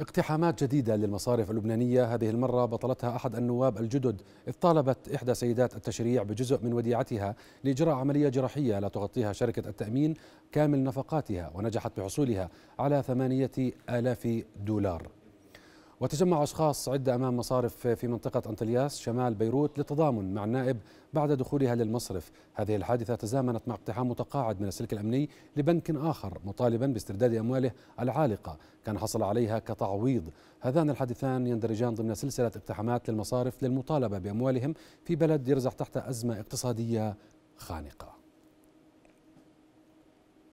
اقتحامات جديدة للمصارف اللبنانية هذه المرة بطلتها أحد النواب الجدد إذ طالبت إحدى سيدات التشريع بجزء من وديعتها لإجراء عملية جراحية لا تغطيها شركة التأمين كامل نفقاتها ونجحت بحصولها على ثمانية آلاف دولار وتجمع أشخاص عدة أمام مصارف في منطقة أنطلياس شمال بيروت للتضامن مع النائب بعد دخولها للمصرف هذه الحادثة تزامنت مع اقتحام متقاعد من السلك الأمني لبنك آخر مطالبا باسترداد أمواله العالقة كان حصل عليها كتعويض هذان الحادثان يندرجان ضمن سلسلة اقتحامات للمصارف للمطالبة بأموالهم في بلد يرزح تحت أزمة اقتصادية خانقة